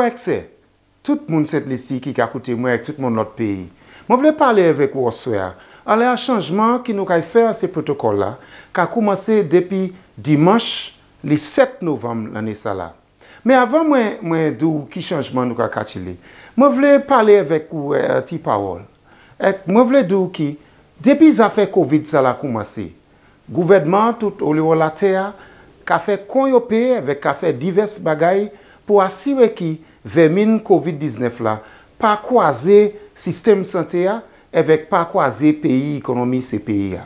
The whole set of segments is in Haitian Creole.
Kwa ek se, tout moun set lisi ki ka koute mwen ek tout moun not peyi. Mwen vle pale vek woswe a. Ale a chanjman ki nou kay fèr se protokoll la, ka koumasè depi dimansh li 7 novem lani sa la. Me avan mwen dou ki chanjman nou ka kache li. Mwen vle pale vek wè eh, ti pawol. Ek mwen vle dou ki, depi zafè COVID sa la koumasè, gouvedman tout olio la teya, ka fè konyopè vek ka fè divers bagayi, pou asywe ki vemin COVID-19 la pa kwaze sistem sante ya, evek pa kwaze peyi ekonomi se peyi ya.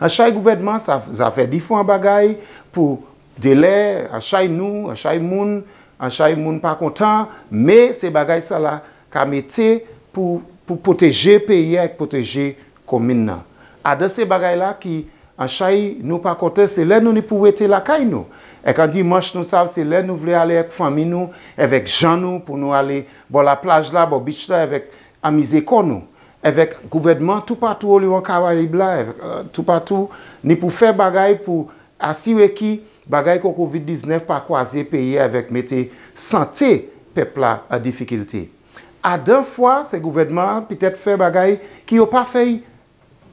An chay gouvedman, sa fe difon bagay pou dele, an chay nou, an chay moun, an chay moun pa kontan, me se bagay sa la kamete pou poteje peyi ya ek poteje komin nan. A de se bagay la ki an chay nou pa kontan, se le nou ni pouwete la kay nou. E kan di manch nou sav se lè nou vle ale ek fami nou, evek jan nou pou nou ale bon la plaj la, bon bich la, evek amize kon nou. Evek gouvedman tout patou ou li wan kawari bla, euh, tout patou ni pou fè bagay pou asywe ki bagay kon COVID-19 pa kwaze peye evek mette sante pepla a difikilite. Adan fwa se gouvedman pitè fè bagay ki yo pa fèy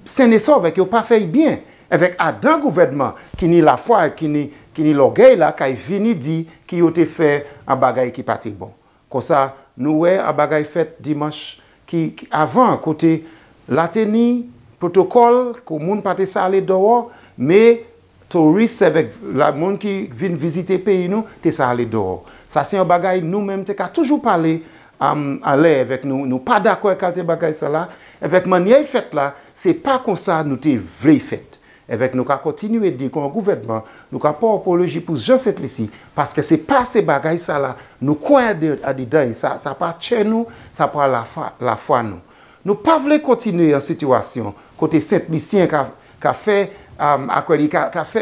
sene sove, ki yo pa fèy bien. Evek adan gouvedman ki ni la fwa e ki ni Kini logay la kay e vini di ki yo te fe a bagay ki patik bon. Kosa nou we a bagay fet Dimash ki avan kote lateni protokol kou moun pati sa ale dowo, me toris evèk la moun ki vin vizite peyi nou te sa ale dowo. Sa se yo bagay nou menm te ka toujou pale ale evèk nou padakwe kalte bagay sa la. Evèk manye fet la, se pa konsa nou te vli fet. Evek nou ka kontinu e di kon gouvedman, nou ka pa opoloji pou janset lisi, paske se pa se bagay sa la, nou kwen adi dayi, sa pa tche nou, sa pa la fwa nou. Nou pa vle kontinu en sitwasyon, kote set lisi,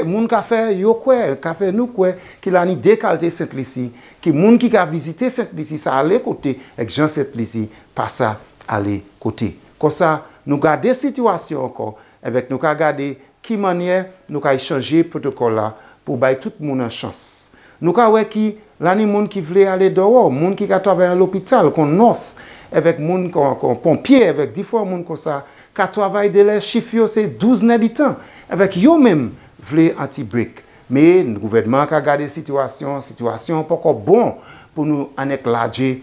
moun ka fe yo kwe, ka fe nou kwe, ki lani dekalte set lisi, ki moun ki ka vizite set lisi, sa ale kote, ek janset lisi, pasa ale kote. Kosa nou gade sitwasyon ankon, evek nou ka gade ekon, Ki manye nou ka yi chanje protokola pou bay tout moun an chans. Nou ka weki lani moun ki vle ale dorou, moun ki katrave an l'opital, kon nors, evèk moun kon pompye, evèk difwa moun konsa, katrave de lè chifyo se 12 nè di tan, evèk yo mèm vle anti-break. Me, gouvernement ka gade situasyon, situasyon poko bon pou nou aneklaje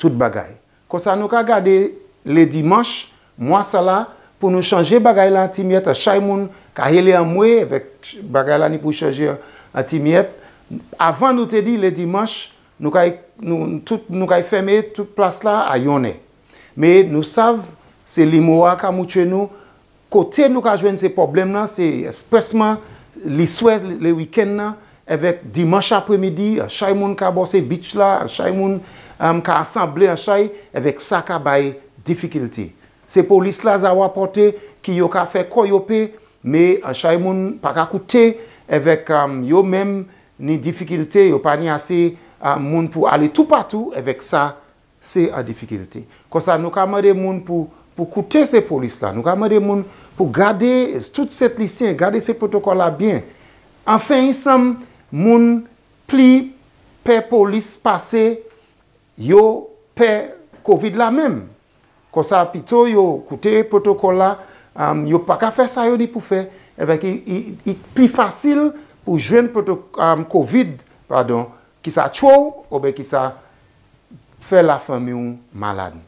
tout bagay. Konsa nou ka gade le dimanche, mwa sala, pou nou chanje bagay la ti miyet a chay moun, ka hile amwe, bagay la ni pou chanje a ti miyet, avan nou te di, le dimash, nou kay feme, tout plas la a yone. Me nou sav, se li moua ka moutwe nou, kote nou ka jwen se problem la, se espresman, li swes, li wikend la, evèk dimash apre midi, a chay moun ka bose bitch la, a chay moun ka asamble a chay, evèk sa ka baye difikilti. Se polis la za wapote ki yo ka fe koyope, me chay moun pa ka koute, evek yo men ni difikilite, yo pa ni ase moun pou ale tout patou, evek sa se a difikilite. Kosa nou ka mwede moun pou koute se polis la, nou ka mwede moun pou gade tout set lisien, gade se protokol la bien. Afen yisam, moun pli pe polis pase, yo pe kovid la menm. Kwa sa apito yo koute protokola, yo pa ka fè sa yo ni pou fè. Evè ki pi fasil pou jwen COVID, pardon, ki sa tchou ou be ki sa fè la fèm yon malade.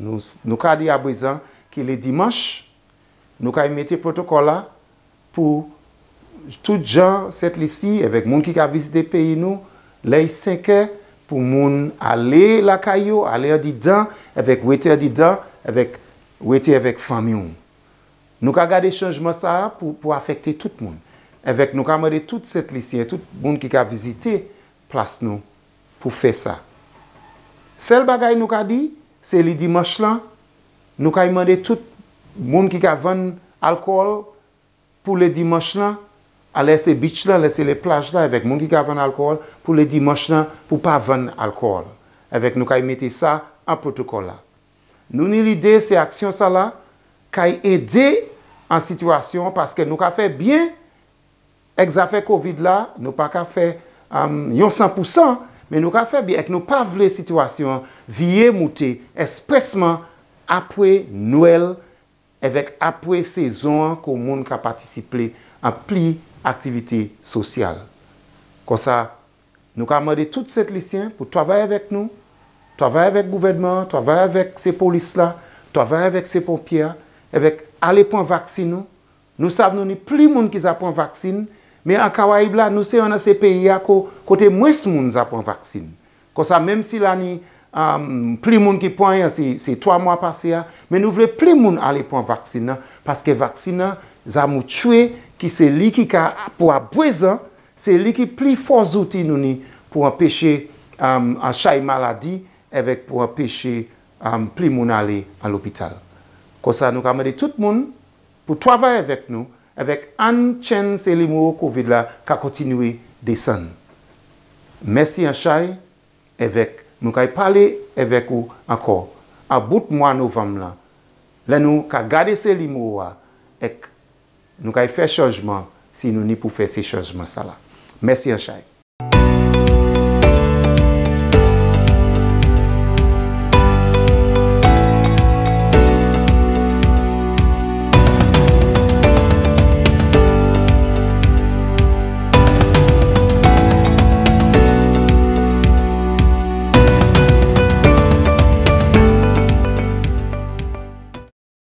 Nou ka di a bezan ki le dimanche, nou ka imete protokola pou tout jan set li si, evè ki moun ki ka vise de peyi nou, le yi seke. pou moun ale lakayo, ale adi dan, evek weti adi dan, evek weti evek famioun. Nou ka gade chanjman sa pou afekte tout moun. Evek nou ka mwede tout set lisye, tout moun ki ka vizite plas nou pou fe sa. Sel bagay nou ka di, se li dimash lan, nou ka mwede tout moun ki ka ven alkol pou li dimash lan, a lese bitch la, lese le plaj la, ewek moun ki ka ven alkol, pou le dimanch la, pou pa ven alkol. Ewek nou kay meti sa, an protokol la. Nou ni lide se aksyon sa la, kay ede an situasyon, paske nou ka fe bien, ek zafè COVID la, nou pa ka fe, yon 100%, men nou ka fe bien, ek nou pa vle situasyon, viye mouti, espresman, apwe Noel, ewek apwe sezon, kou moun ka patisiple, an pli, aktiviti sosyal. Kwa sa, nou ka amade tout set lisyen pou travay evèk nou, travay evèk gouvedman, travay evèk se polis la, travay evèk se pompia, evèk ale pon vaksin nou. Nou sav nou ni pli moun ki za pon vaksin, me an kawaib la, nou se yon an se peyi ya kote mwes moun za pon vaksin. Kwa sa, menm si la ni pli moun ki pon, se 3 mwa pase ya, men nou vle pli moun ale pon vaksin la, paske vaksin la, zan mou tchwe ki se li ki ka apwa bweza, se li ki pli forzouti nou ni pou an peche an chay maladi, evek pou an peche pli moun ale alopital. Kosa nou ka mwede tout moun pou twa va evek nou, evek an chen se li mwou kovid la ka kontinwe desan. Mersi an chay, evek, nou ka ipale evek ou anko, about mwa novem la, len nou ka gade se li mwou wa, ek Nou kay fè chanjman si nou ni pou fè se chanjman sa la. Mèsi an chay.